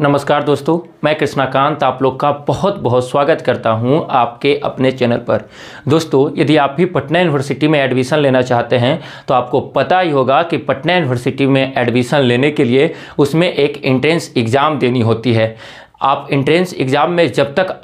नमस्कार दोस्तों मैं कृष्णाकांत आप लोग का बहुत बहुत स्वागत करता हूं आपके अपने चैनल पर दोस्तों यदि आप भी पटना यूनिवर्सिटी में एडमिशन लेना चाहते हैं तो आपको पता ही होगा कि पटना यूनिवर्सिटी में एडमिशन लेने के लिए उसमें एक एंट्रेंस एग्ज़ाम देनी होती है आप एंट्रेंस एग्ज़ाम में जब तक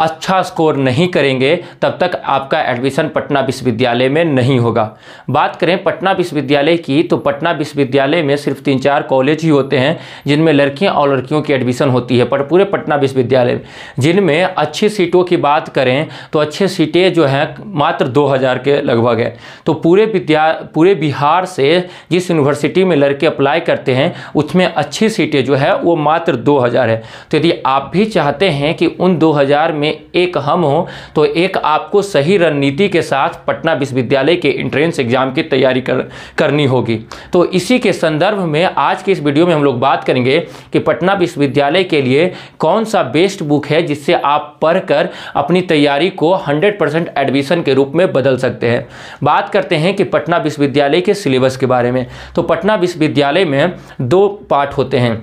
अच्छा स्कोर नहीं करेंगे तब तक आपका एडमिशन पटना विश्वविद्यालय में नहीं होगा बात करें पटना विश्वविद्यालय की तो पटना विश्वविद्यालय में सिर्फ तीन चार कॉलेज ही होते हैं जिनमें लड़कियां और लड़कियों की एडमिशन होती है पर पूरे पटना विश्वविद्यालय में जिनमें अच्छी सीटों की बात करें तो अच्छी सीटें जो हैं मात्र दो के लगभग है तो पूरे विद्या पूरे बिहार से जिस यूनिवर्सिटी में लड़के अप्लाई करते हैं उसमें अच्छी सीटें जो है वो मात्र दो है तो यदि आप भी चाहते हैं कि उन दो में एक हम हो तो एक आपको सही रणनीति के साथ पटना विश्वविद्यालय के इंट्रेंस एग्जाम की तैयारी कर, करनी होगी तो इसी के संदर्भ में आज के इस वीडियो में हम लोग बात करेंगे कि पटना विश्वविद्यालय के लिए कौन सा बेस्ट बुक है जिससे आप पढ़कर अपनी तैयारी को 100% एडमिशन के रूप में बदल सकते हैं बात करते हैं कि पटना विश्वविद्यालय के सिलेबस के बारे में तो पटना विश्वविद्यालय में दो पार्ट होते हैं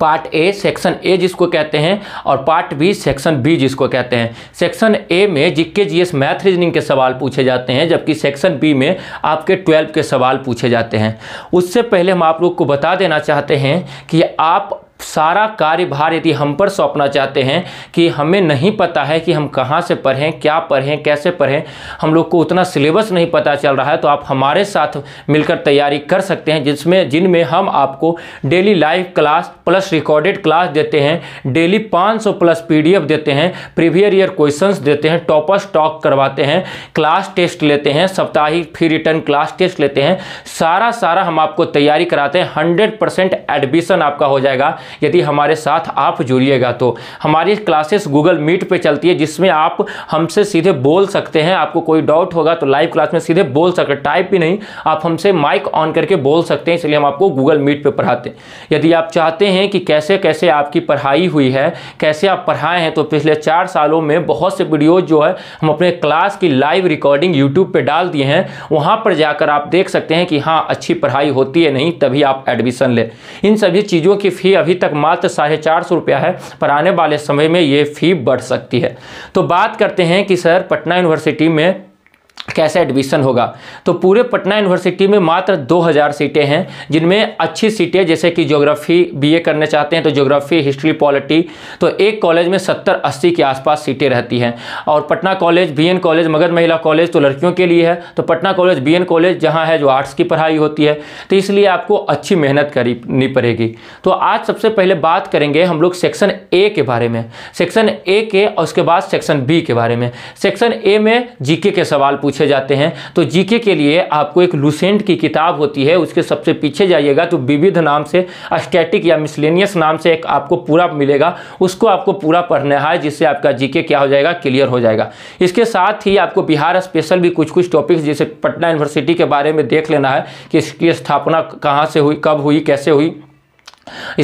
पार्ट ए सेक्शन ए जिसको कहते हैं और पार्ट बी सेक्शन बी जिसको कहते हैं सेक्शन ए में जिक्के एस मैथ रीजनिंग के सवाल पूछे जाते हैं जबकि सेक्शन बी में आपके ट्वेल्व के सवाल पूछे जाते हैं उससे पहले हम आप लोग को बता देना चाहते हैं कि आप सारा कार्यभार यदि हम पर सौंपना चाहते हैं कि हमें नहीं पता है कि हम कहाँ से पढ़ें क्या पढ़ें कैसे पढ़ें हम लोग को उतना सिलेबस नहीं पता चल रहा है तो आप हमारे साथ मिलकर तैयारी कर सकते हैं जिसमें जिनमें हम आपको daily live class plus recorded class देते हैं डेली 500 प्लस पी देते हैं प्रीवियर ईयर क्वेश्चन देते हैं टॉपर स्टॉक करवाते हैं क्लास टेस्ट लेते हैं साप्ताहिक फ्री रिटर्न क्लास टेस्ट लेते हैं सारा सारा हम आपको तैयारी कराते हैं हंड्रेड एडमिशन आपका हो जाएगा यदि हमारे साथ आप जुड़िएगा तो हमारी क्लासेस गूगल मीट पे चलती है जिसमें आप हमसे सीधे बोल सकते हैं आपको कोई डाउट होगा तो लाइव क्लास में सीधे बोल सकते टाइप भी नहीं आप हमसे माइक ऑन करके बोल सकते हैं इसलिए हम आपको गूगल मीट पर पढ़ाते हैं यदि आप चाहते हैं कि कैसे कैसे आपकी पढ़ाई हुई है कैसे आप पढ़ाए हैं तो पिछले चार सालों में बहुत से वीडियो जो है हम अपने क्लास की लाइव रिकॉर्डिंग यूट्यूब पर डाल दिए हैं वहाँ पर जाकर आप देख सकते हैं कि हाँ अच्छी पढ़ाई होती है नहीं तभी आप एडमिशन लें इन सभी चीज़ों की फ़ी अभी तक मात्र साढ़े चार सौ रुपया है पर आने वाले समय में ये फ़ी बढ़ सकती है तो बात करते हैं कि सर पटना यूनिवर्सिटी में कैसे एडमिशन होगा तो पूरे पटना यूनिवर्सिटी में मात्र 2000 सीटें हैं जिनमें अच्छी सीटें जैसे कि ज्योग्राफी बीए करना चाहते हैं तो ज्योग्राफी हिस्ट्री पॉलिटी तो एक कॉलेज में 70-80 के आसपास सीटें रहती हैं और Patna college BN college Magadh Mahila college तो लड़कियों के लिए है तो पटना कॉलेज बी कॉलेज जहाँ है जो आर्ट्स की पढ़ाई होती है तो इसलिए आपको अच्छी मेहनत करनी पड़ेगी तो आज सबसे पहले बात करेंगे हम लोग सेक्शन ए के बारे में सेक्शन ए के और उसके बाद सेक्शन बी के बारे में सेक्शन ए में जी के सवाल पूछ पूछे जाते हैं तो जीके के लिए आपको एक लूसेंट की किताब होती है उसके सबसे पीछे जाइएगा तो विविध नाम से स्टैटिक या मिसलेनियस नाम से एक आपको पूरा मिलेगा उसको आपको पूरा पढ़ना है जिससे आपका जीके क्या हो जाएगा क्लियर हो जाएगा इसके साथ ही आपको बिहार स्पेशल भी कुछ कुछ टॉपिक्स जैसे पटना यूनिवर्सिटी के बारे में देख लेना है कि इसकी स्थापना कहाँ से हुई कब हुई कैसे हुई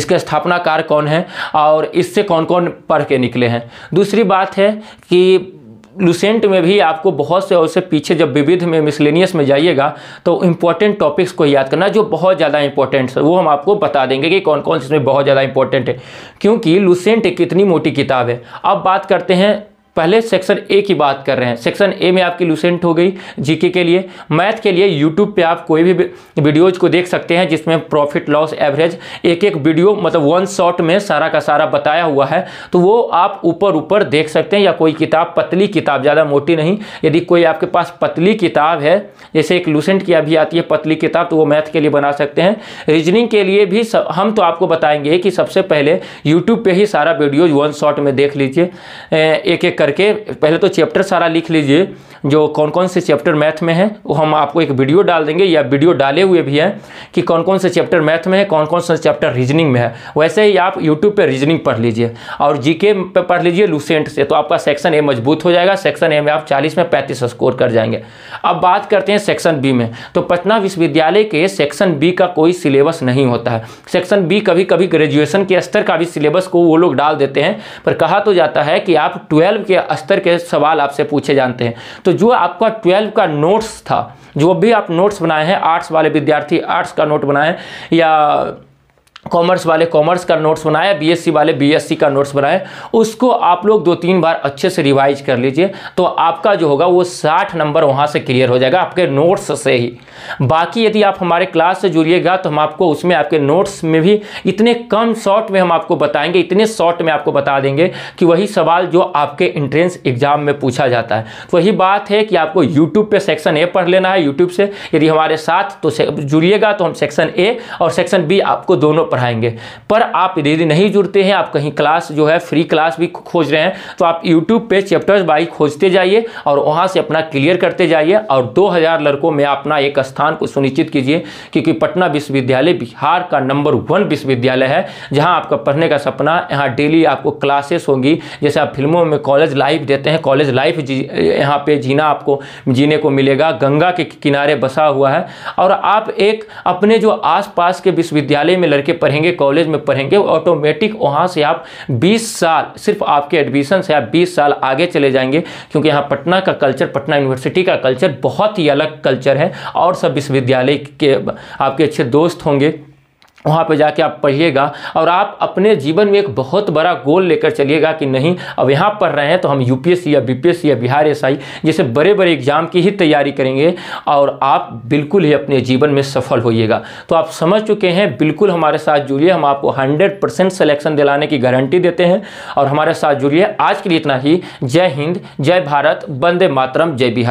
इसके स्थापनाकार कौन है और इससे कौन कौन पढ़ के निकले हैं दूसरी बात है कि लुसेंट में भी आपको बहुत से और से पीछे जब विविध में मिसलेनियस में जाइएगा तो इंपॉर्टेंट टॉपिक्स को याद करना जो बहुत ज़्यादा इंपॉर्टेंट है वो हम आपको बता देंगे कि कौन कौन इसमें बहुत ज़्यादा इंपॉर्टेंट है क्योंकि लुसेंट एक इतनी मोटी किताब है अब बात करते हैं पहले सेक्शन ए की बात कर रहे हैं सेक्शन ए में आपकी लूसेंट हो गई जीके के लिए मैथ के लिए यूट्यूब पे आप कोई भी वीडियोज को देख सकते हैं जिसमें प्रॉफिट लॉस एवरेज एक एक वीडियो मतलब वन शॉट में सारा का सारा बताया हुआ है तो वो आप ऊपर ऊपर देख सकते हैं या कोई किताब पतली किताब ज़्यादा मोटी नहीं यदि कोई आपके पास पतली किताब है जैसे एक लूसेंट की अभी आती है पतली किताब तो वो मैथ के लिए बना सकते हैं रीजनिंग के लिए भी सब, हम तो आपको बताएंगे कि सबसे पहले यूट्यूब पर ही सारा वीडियोज वन शॉट में देख लीजिए एक एक करके पहले तो चैप्टर सारा लिख लीजिए जो कौन कौन से चैप्टर मैथ में है वो हम आपको एक वीडियो डाल देंगे या वीडियो डाले हुए भी हैं कि कौन कौन से चैप्टर मैथ में है कौन कौन सा चैप्टर रीजनिंग में है वैसे ही आप यूट्यूब पर रीजनिंग पढ़ लीजिए और जी के पे पढ़ लीजिए लूसेंट से तो आपका सेक्शन ए मजबूत हो जाएगा सेक्शन ए में आप चालीस में पैंतीस स्कोर कर जाएंगे अब बात करते हैं सेक्शन बी में तो पटना विश्वविद्यालय के सेक्शन बी का कोई सिलेबस नहीं होता है सेक्शन बी कभी कभी ग्रेजुएशन के स्तर का भी सिलेबस को वो लोग डाल देते हैं पर कहा तो जाता है कि आप ट्वेल्व के स्तर के सवाल आपसे पूछे जानते हैं तो जो आपका ट्वेल्व का नोट्स था जो भी आप नोट्स बनाए हैं आर्ट्स वाले विद्यार्थी आर्ट्स का नोट बनाए या कॉमर्स वाले कॉमर्स का नोट्स बनाया बीएससी वाले बीएससी का नोट्स बनाए उसको आप लोग दो तीन बार अच्छे से रिवाइज कर लीजिए तो आपका जो होगा वो साठ नंबर वहाँ से क्लियर हो जाएगा आपके नोट्स से ही बाकी यदि आप हमारे क्लास से जुड़िएगा तो हम आपको उसमें आपके नोट्स में भी इतने कम शॉर्ट में हम आपको बताएंगे इतने शॉर्ट में आपको बता देंगे कि वही सवाल जो आपके इंट्रेंस एग्जाम में पूछा जाता है तो वही बात है कि आपको यूट्यूब पर सेक्शन ए पढ़ लेना है यूट्यूब से यदि हमारे साथ तो जुड़िएगा तो हम सेक्शन ए और सेक्शन बी आपको दोनों पढ़ाएंगे पर आप यदि नहीं जुड़ते हैं आप कहीं क्लास जो है फ्री क्लास भी खोज रहे हैं तो आप यूट्यूब पे चैप्टर्स बाई खोजते जाइए और वहां से अपना क्लियर करते जाइए और 2000 लड़कों में अपना एक स्थान को सुनिश्चित कीजिए क्योंकि पटना विश्वविद्यालय बिहार का नंबर वन विश्वविद्यालय है जहाँ आपका पढ़ने का सपना यहाँ डेली आपको क्लासेस होंगी जैसे आप फिल्मों में कॉलेज लाइफ देते हैं कॉलेज लाइफ यहाँ पे जीना आपको जीने को मिलेगा गंगा के किनारे बसा हुआ है और आप एक अपने जो आसपास के विश्वविद्यालय में लड़के पढ़ेंगे कॉलेज में पढ़ेंगे ऑटोमेटिक वहाँ से आप बीस साल सिर्फ आपके एडमिशन से आप बीस साल आगे चले जाएंगे क्योंकि यहाँ पटना का कल्चर पटना यूनिवर्सिटी का कल्चर बहुत ही अलग कल्चर है और सब विश्वविद्यालय के आपके अच्छे दोस्त होंगे वहाँ पे जाके आप पढ़िएगा और आप अपने जीवन में एक बहुत बड़ा गोल लेकर चलिएगा कि नहीं अब यहाँ पढ़ रहे हैं तो हम यूपीएससी या बीपीएससी या बिहार एस जैसे बड़े बड़े एग्जाम की ही तैयारी करेंगे और आप बिल्कुल ही अपने जीवन में सफल होइएगा तो आप समझ चुके हैं बिल्कुल हमारे साथ जुड़िए हम आपको हंड्रेड परसेंट सलेक्शन दिलाने की गारंटी देते हैं और हमारे साथ जुड़िए आज के लिए इतना ही जय हिंद जय भारत वंदे मातरम जय बिहार